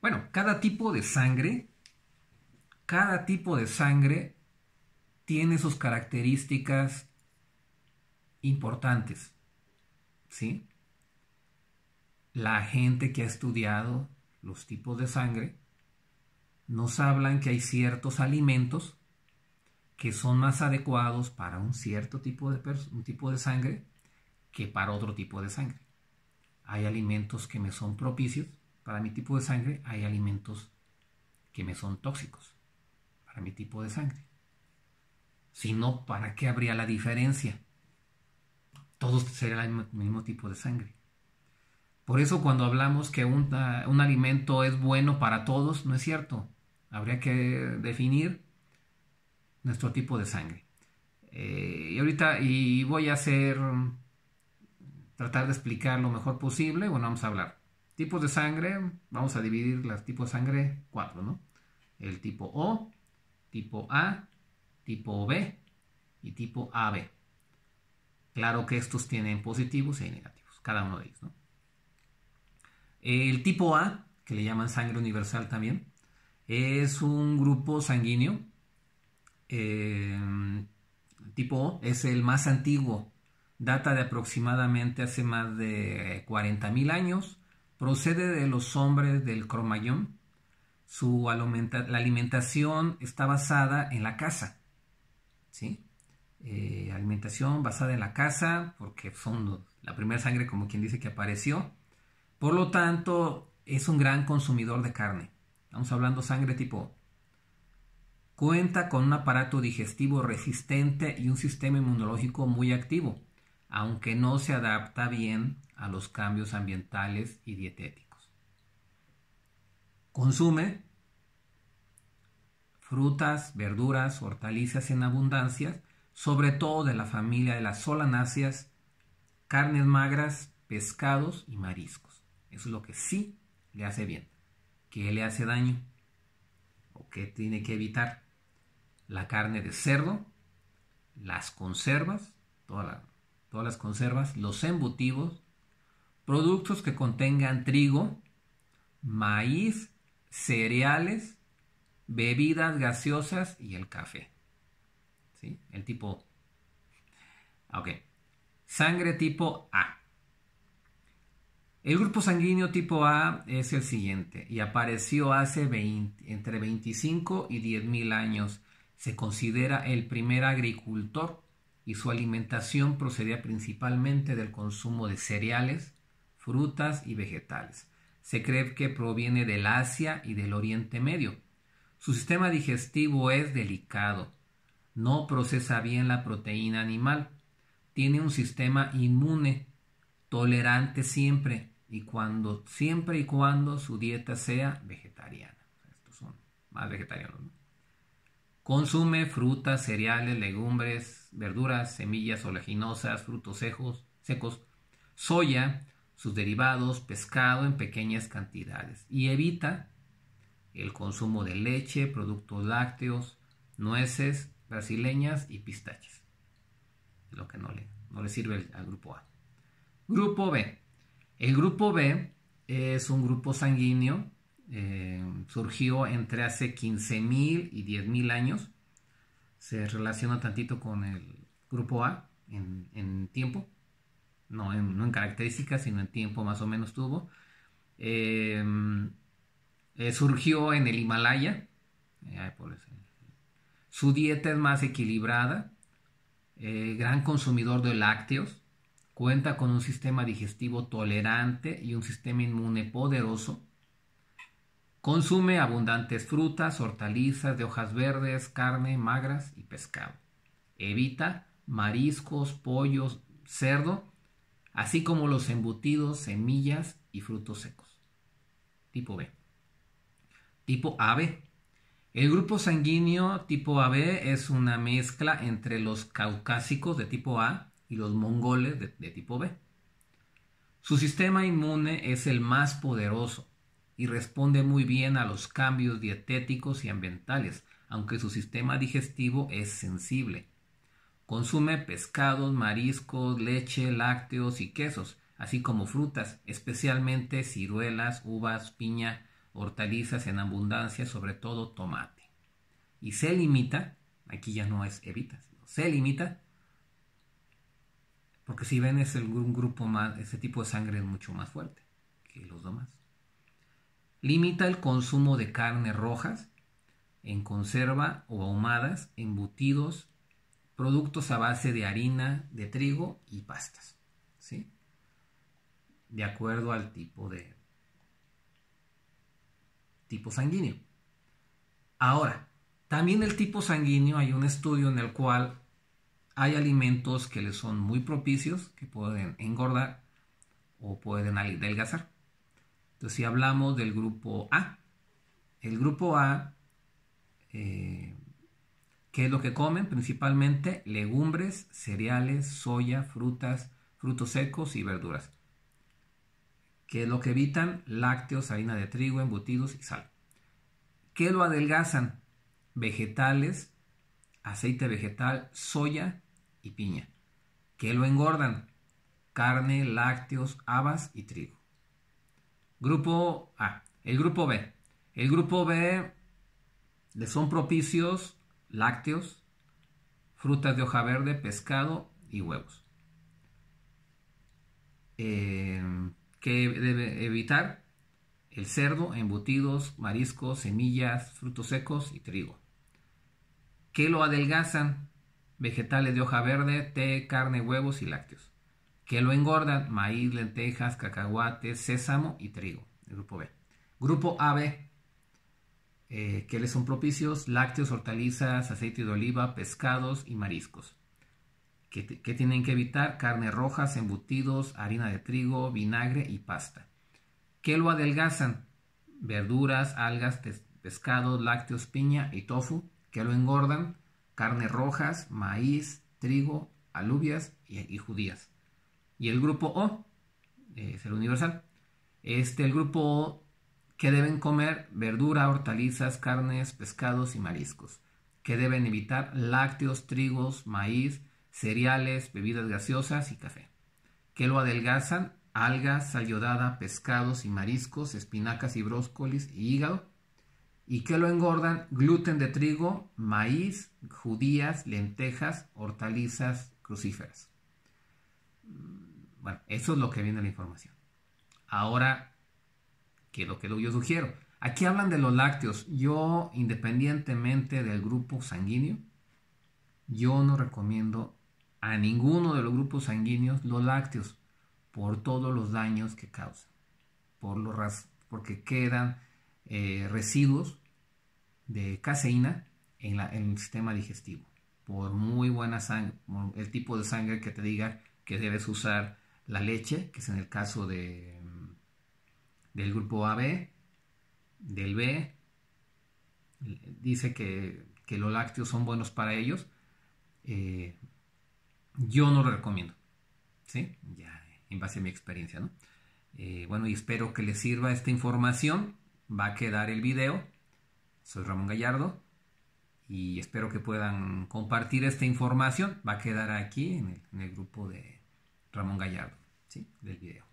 Bueno, cada tipo de sangre, cada tipo de sangre tiene sus características importantes. ¿Sí? La gente que ha estudiado los tipos de sangre nos hablan que hay ciertos alimentos que son más adecuados para un cierto tipo de, un tipo de sangre que para otro tipo de sangre. Hay alimentos que me son propicios para mi tipo de sangre hay alimentos que me son tóxicos. Para mi tipo de sangre. Si no, ¿para qué habría la diferencia? Todos serían el mismo tipo de sangre. Por eso cuando hablamos que ah, un, alimento es bueno para todos, no es cierto. Habría que definir nuestro tipo de sangre. Eh, y ahorita y voy a hacer, tratar de explicar lo mejor posible. Bueno, vamos a hablar. Tipos de sangre, vamos a dividir los tipos de sangre, cuatro, ¿no? El tipo O, tipo A, tipo B y tipo AB. Claro que estos tienen positivos y e negativos, cada uno de ellos, ¿no? El tipo A, que le llaman sangre universal también, es un grupo sanguíneo. El eh, tipo O es el más antiguo, data de aproximadamente hace más de 40.000 años procede de los hombres del cromayón. Su la alimentación está basada en la caza. ¿sí? Eh, alimentación basada en la caza, porque son la primera sangre, como quien dice, que apareció. Por lo tanto, es un gran consumidor de carne. Estamos hablando sangre tipo. Cuenta con un aparato digestivo resistente y un sistema inmunológico muy activo aunque no se adapta bien a los cambios ambientales y dietéticos. Consume frutas, verduras, hortalizas en abundancia, sobre todo de la familia de las solanáceas, carnes magras, pescados y mariscos. Eso es lo que sí le hace bien. ¿Qué le hace daño? ¿O qué tiene que evitar? La carne de cerdo, las conservas, todas las todas las conservas, los embutivos, productos que contengan trigo, maíz, cereales, bebidas gaseosas y el café. ¿Sí? El tipo... Ok. Sangre tipo A. El grupo sanguíneo tipo A es el siguiente y apareció hace entre 25 y 10 mil años. Se considera el primer agricultor y su alimentación procedía principalmente del consumo de cereales, frutas y vegetales. Se cree que proviene del Asia y del Oriente Medio. Su sistema digestivo es delicado. No procesa bien la proteína animal. Tiene un sistema inmune, tolerante siempre y cuando, siempre y cuando su dieta sea vegetariana. Estos son más vegetarianos. Consume frutas, cereales, legumbres, verduras, semillas oleaginosas, frutos secos, soya, sus derivados, pescado en pequeñas cantidades y evita el consumo de leche, productos lácteos, nueces brasileñas y pistaches. lo que no le, no le sirve al grupo A. Grupo B. El grupo B es un grupo sanguíneo eh, surgió entre hace 15.000 y 10.000 años. Se relaciona tantito con el grupo A en, tiempo, no en, características, sino en tiempo más o menos tuvo. Eh, eh, surgió en el Himalaya. Su dieta es más equilibrada, gran consumidor de lácteos, cuenta con un sistema digestivo tolerante y un sistema inmune poderoso Consume abundantes frutas, hortalizas de hojas verdes, carne, magras y pescado. Evita mariscos, pollos, cerdo, así como los embutidos, semillas y frutos secos. Tipo B. Tipo AB. El grupo sanguíneo tipo AB es una mezcla entre los caucásicos de tipo A y los mongoles de, de tipo B. Su sistema inmune es el más poderoso y responde muy bien a los cambios dietéticos y ambientales, aunque su sistema digestivo es sensible. Consume pescados, mariscos, leche, lácteos y quesos, así como frutas, especialmente ciruelas, uvas, piña, hortalizas en abundancia, sobre todo tomate. Y se limita, aquí ya no es evita, se limita, porque si ven es el, grupo más, ese tipo de sangre es mucho más fuerte que los demás. Limita el consumo de carnes rojas, en conserva o ahumadas, embutidos, productos a base de harina, de trigo y pastas. ¿sí? De acuerdo al tipo de tipo sanguíneo. Ahora, también el tipo sanguíneo hay un estudio en el cual hay alimentos que le son muy propicios, que pueden engordar o pueden adelgazar. Entonces, si hablamos del grupo A, el grupo A, eh, ¿qué es lo que comen? Principalmente legumbres, cereales, soya, frutas, frutos secos y verduras. ¿Qué es lo que evitan? Lácteos, harina de trigo, embutidos y sal. ¿Qué lo adelgazan? Vegetales, aceite vegetal, soya y piña. ¿Qué lo engordan? Carne, lácteos, habas y trigo. Grupo A, el grupo B. El grupo B le son propicios lácteos, frutas de hoja verde, pescado y huevos. Eh, ¿Qué debe evitar? El cerdo, embutidos, mariscos, semillas, frutos secos y trigo. ¿Qué lo adelgazan? Vegetales de hoja verde, té, carne, huevos y lácteos. ¿Qué lo engordan maíz, lentejas, cacahuates, sésamo y trigo. grupo B. Grupo AB, eh, ¿qué les son propicios lácteos, hortalizas, aceite de oliva, pescados y mariscos. ¿Qué tienen que evitar? carne rojas, embutidos, harina de trigo, vinagre y pasta. ¿Qué lo adelgazan? Verduras, algas, pescados, lácteos, piña y tofu. ¿Qué lo engordan? Carnes rojas, maíz, trigo, alubias y judías y el grupo O, eh, es el universal. Este, el grupo O, que deben comer verdura, hortalizas, carnes, pescados y mariscos. Que deben evitar lácteos, trigos, maíz, cereales, bebidas gaseosas y café. Que lo adelgazan algas, sal pescados y mariscos, espinacas y brócolis y hígado. Y que lo engordan gluten de trigo, maíz, judías, lentejas, hortalizas crucíferas bueno, eso es lo que viene la información. Ahora, ¿qué es lo que yo sugiero? Aquí hablan de los lácteos. Yo, independientemente del grupo sanguíneo, yo no recomiendo a ninguno de los grupos sanguíneos los lácteos por todos los daños que causan, por los porque quedan eh, residuos de caseína en, en, el sistema digestivo. Por muy buena sangre, el tipo de sangre que te diga que debes usar la leche, que es en el caso de, mm, del grupo AB, del B, dice que, los lácteos son buenos para ellos. Eh, yo no lo recomiendo, ¿sí? Ya en base a mi experiencia, eh, bueno, y espero que les sirva esta información. Va a quedar el video. Soy Ramón Gallardo y espero que puedan compartir esta información. Va a quedar aquí en el grupo de, Ramón Gallardo, ¿sí? Del video.